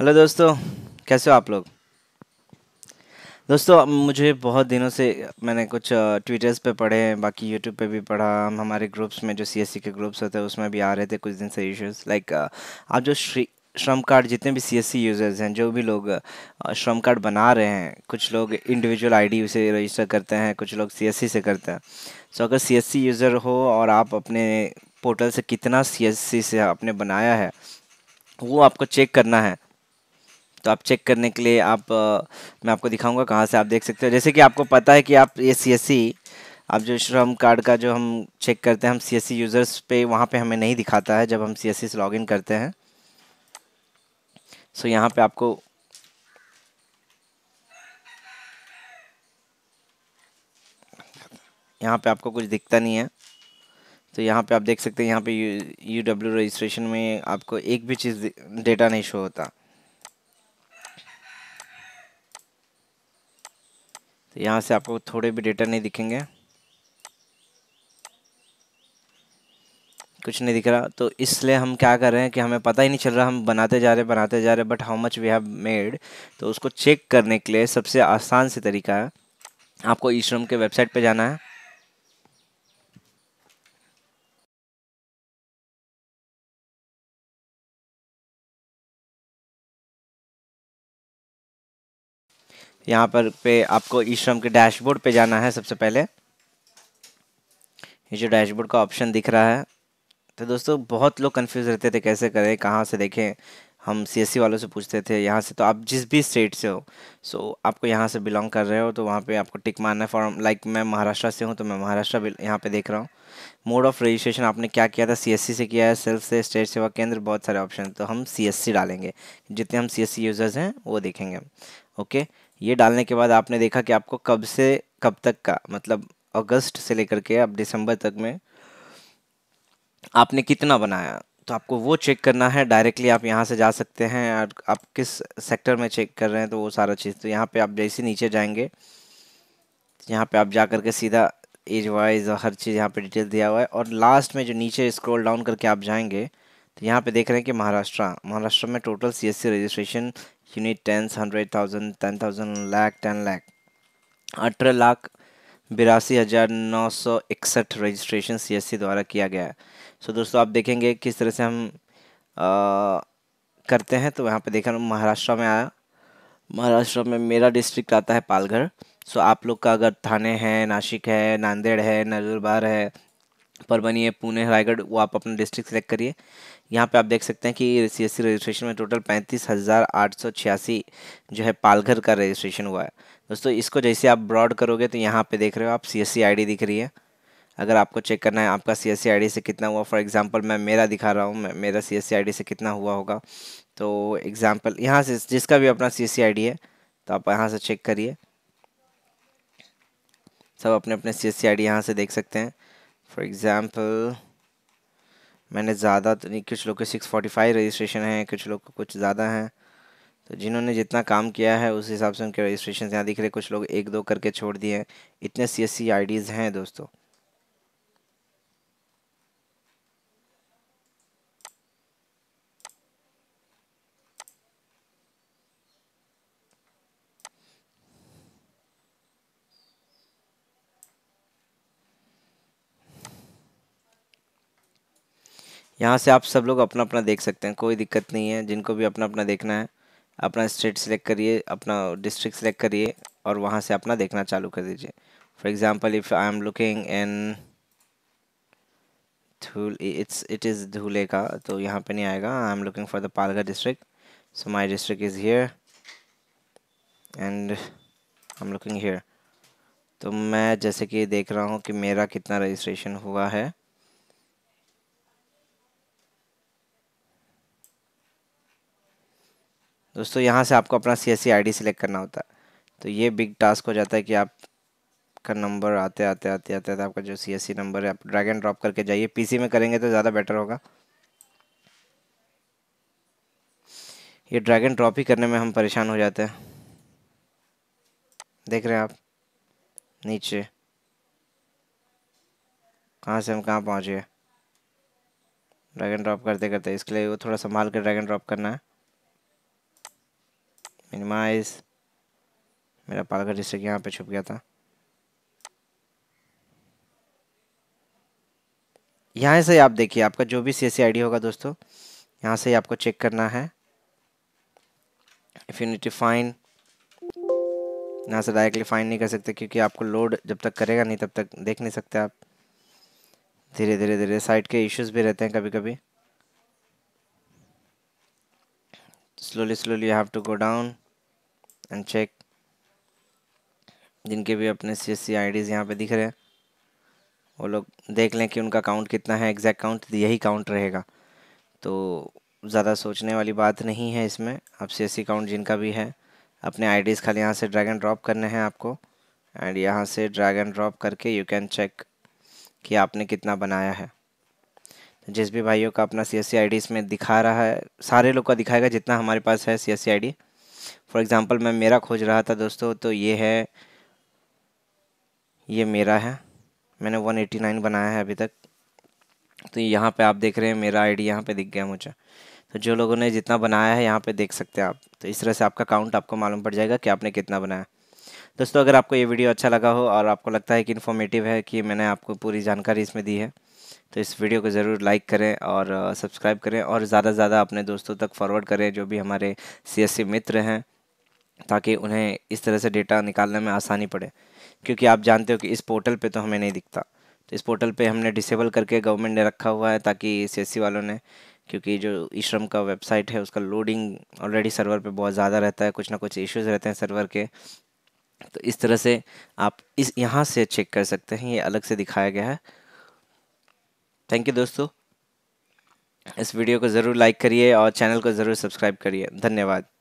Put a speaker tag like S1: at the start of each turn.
S1: hello दोस्तों कैसे हो आप लोग दोस्तों मुझे बहुत दिनों से मैंने कुछ ट्विटर्स पे पढ़े बाकी यूट्यूब पे भी पढ़ा हम हमारे ग्रुप्स में जो सीएससी के ग्रुप्स होते हैं उसमें भी आ रहे थे कुछ दिन से इश्यूज लाइक आप जो श्री श्रम कार्ड जितने भी सीएससी यूज़र्स हैं जो भी लोग श्रम कार्ड बना रहे हैं कुछ लोग इंडिविजुअल आईडी से रजिस्टर करते हैं कुछ लोग सीएससी से करते हैं सो अगर सीएससी यूज़र हो और आप अपने पोर्टल से कितना सीएससी से आपने बनाया है वो आपको चेक करना है तो आप चेक करने के लिए आप मैं आपको दिखाऊंगा कहाँ से आप देख सकते हो जैसे कि आपको पता है कि आप ये सी e, आप जो श्रम कार्ड का जो हम चेक करते हैं हम सी यूज़र्स e पे वहाँ पे हमें नहीं दिखाता है जब हम सी e से लॉगिन करते हैं सो यहाँ पे आपको यहाँ पे आपको कुछ दिखता नहीं है तो यहाँ पे आप देख सकते हैं यहाँ पे यू डब्ल्यू रजिस्ट्रेशन में आपको एक भी चीज़ डेटा नहीं शो होता तो यहाँ से आपको थोड़े भी डेटा नहीं दिखेंगे कुछ नहीं दिख रहा तो इसलिए हम क्या कर रहे हैं कि हमें पता ही नहीं चल रहा हम बनाते जा रहे बनाते जा रहे but how much we have made तो उसको चेक करने के लिए सबसे आसान से तरीका है आपको ईश्रम के वेबसाइट पे जाना है यहाँ पर पे आपको ई श्रम के डैशबोर्ड पे जाना है सबसे पहले ये जो डैशबोर्ड का ऑप्शन दिख रहा है तो दोस्तों बहुत लोग कंफ्यूज रहते थे कैसे करें कहाँ से देखें हम सीएससी वालों से पूछते थे यहाँ से तो आप जिस भी स्टेट से हो सो आपको यहाँ से बिलोंग कर रहे हो तो वहाँ पे आपको टिक मारना है फॉर्म लाइक मैं महाराष्ट्र से हूँ तो मैं महाराष्ट्र यहाँ पे देख रहा हूँ मोड ऑफ रजिस्ट्रेशन आपने क्या किया था सीएससी से किया है सेल्फ से स्टेट सेवा केंद्र बहुत सारे ऑप्शन तो हम सी डालेंगे जितने हम सी यूज़र्स हैं वो देखेंगे ओके ये डालने के बाद आपने देखा कि आपको कब से कब तक का मतलब अगस्त से लेकर के अब दिसंबर तक में आपने कितना बनाया तो आपको वो चेक करना है डायरेक्टली आप यहाँ से जा सकते हैं और आप किस सेक्टर में चेक कर रहे हैं तो वो सारा चीज़ तो यहाँ पे आप जैसे नीचे जाएंगे यहाँ पे आप जा कर के सीधा एज वाइज हर चीज़ यहाँ पे डिटेल दिया हुआ है और लास्ट में जो नीचे स्क्रॉल डाउन करके आप जाएंगे तो यहाँ पे देख रहे हैं कि महाराष्ट्र महाराष्ट्र में total C registration unit tens hundred thousand ten thousand lakh ten lakh अठारह लाख बिरासी हज़ार नौ सौ इकसठ रजिस्ट्रेशन सी द्वारा किया गया है सो दोस्तों आप देखेंगे किस तरह से हम आ, करते हैं तो यहाँ देख रहे महाराष्ट्र में आया महाराष्ट्र में मेरा डिस्ट्रिक्ट आता है पालघर सो आप लोग का अगर थाने हैं नासिक है नांदेड़ है नजरबार है परवनी है पुणे रायगढ़ वो आप अपना डिस्ट्रिक्ट सेलेक्ट करिए यहाँ पे आप देख सकते हैं कि सी एस रजिस्ट्रेशन में टोटल पैंतीस हज़ार आठ सौ छियासी जो है पालघर का रजिस्ट्रेशन हुआ है दोस्तों इसको जैसे आप ब्रॉड करोगे तो यहाँ पे देख रहे हो आप सी एस आईडी दिख रही है अगर आपको चेक करना है आपका सी एस से कितना हुआ फॉर एग्ज़ाम्पल मैं मेरा दिखा रहा हूँ मेरा सी एस से कितना हुआ होगा तो एग्ज़ाम्पल यहाँ से जिसका भी अपना सी एस है तो आप यहाँ से चेक करिए सब अपने अपने सी एस सी आई डी यहाँ से देख सकते हैं फॉर एग्ज़ाम्पल मैंने ज़्यादा तो नहीं कुछ लोग के सिक्स फोर्टी फाइव रजिस्ट्रेशन हैं कुछ लोग को कुछ ज़्यादा हैं तो जिन्होंने जितना काम किया है उस हिसाब से उनके रजिस्ट्रेशन यहाँ दिख रहे कुछ लोग एक दो करके छोड़ दिए हैं इतने सी एस सी आई डीज़ हैं दोस्तों यहाँ से आप सब लोग अपना अपना देख सकते हैं कोई दिक्कत नहीं है जिनको भी अपना अपना देखना है अपना स्टेट सेलेक्ट करिए अपना डिस्ट्रिक्ट सिलेक्ट करिए और वहाँ से अपना देखना चालू कर दीजिए for example if I am looking in Dhule it's it is धूले का तो यहाँ पे नहीं आएगा I am looking for the Palghar district so my district is here and I am looking here तो मैं जैसे कि देख रहा हूँ कि मेरा कितना रजिस्ट्रेशन हुआ है दोस्तों यहाँ से आपको अपना सी एस सी सिलेक्ट करना होता है तो ये बिग टास्क हो जाता है कि आपका नंबर आते आते आते आते आते आपका जो सी एस सी नंबर है आप ड्रैग एंड ड्रॉप करके जाइए पीसी में करेंगे तो ज़्यादा बेटर होगा ये ड्रैग एंड ड्रॉप ही करने में हम परेशान हो जाते हैं देख रहे हैं आप नीचे कहाँ से हम कहाँ पहुँचे ड्रैग एंड ड्रॉप करते करते इसके लिए वो थोड़ा संभाल कर ड्रैग एंड ड्रॉप करना है मिनिमाइज मेरा पालघर डिस्ट्रिक्ट यहाँ पे छुप गया था यहाँ से आप देखिए आपका जो भी सी एस आईडी होगा दोस्तों यहाँ से ही आपको चेक करना है इफ़ यू नीड फाइन यहाँ से डायरेक्टली फाइन नहीं कर सकते क्योंकि आपको लोड जब तक करेगा नहीं तब तक देख नहीं सकते आप धीरे धीरे धीरे साइट के इश्यूज भी रहते हैं कभी कभी slowly slowly you have to go down and check जिनके भी अपने सी एस सी आई डीज़ यहाँ पर दिख रहे हैं वो लोग देख लें कि उनका काउंट कितना है एग्जैक्ट काउंट यही काउंट रहेगा तो ज़्यादा सोचने वाली बात नहीं है इसमें अब सी एस सी काउंट जिनका भी है अपने आई डीज़ खाली यहाँ से ड्रैग एंड ड्रॉप करने हैं आपको एंड यहाँ से ड्रैग एंड ड्रॉप करके यू कैन चेक कि आपने कितना बनाया है तो जिस भी भाइयों का अपना सी एस सी इसमें दिखा रहा है सारे लोग का दिखाएगा जितना हमारे पास है C S C for example मैं मेरा खोज रहा था दोस्तों तो ये है ये मेरा है मैंने 189 बनाया है अभी तक तो यहाँ पे आप देख रहे हैं मेरा आईडी यहाँ पर दिख गया मुझे तो जो लोगों ने जितना बनाया है यहाँ पे देख सकते हैं आप तो इस तरह से आपका काउंट आपको मालूम पड़ जाएगा कि आपने कितना बनाया दोस्तों अगर आपको ये वीडियो अच्छा लगा हो और आपको लगता है कि इन्फॉर्मेटिव है कि मैंने आपको पूरी जानकारी इसमें दी है तो इस वीडियो को ज़रूर लाइक करें और सब्सक्राइब करें और ज़्यादा से ज़्यादा अपने दोस्तों तक फॉरवर्ड करें जो भी हमारे सी मित्र हैं ताकि उन्हें इस तरह से डेटा निकालने में आसानी पड़े क्योंकि आप जानते हो कि इस पोर्टल पे तो हमें नहीं दिखता तो इस पोर्टल पे हमने डिसेबल करके गवर्नमेंट ने रखा हुआ है ताकि सी वालों ने क्योंकि जो ई श्रम का वेबसाइट है उसका लोडिंग ऑलरेडी सर्वर पे बहुत ज़्यादा रहता है कुछ ना कुछ इश्यूज रहते हैं सर्वर के तो इस तरह से आप इस यहाँ से चेक कर सकते हैं ये अलग से दिखाया गया है थैंक यू दोस्तों इस वीडियो को ज़रूर लाइक करिए और चैनल को ज़रूर सब्सक्राइब करिए धन्यवाद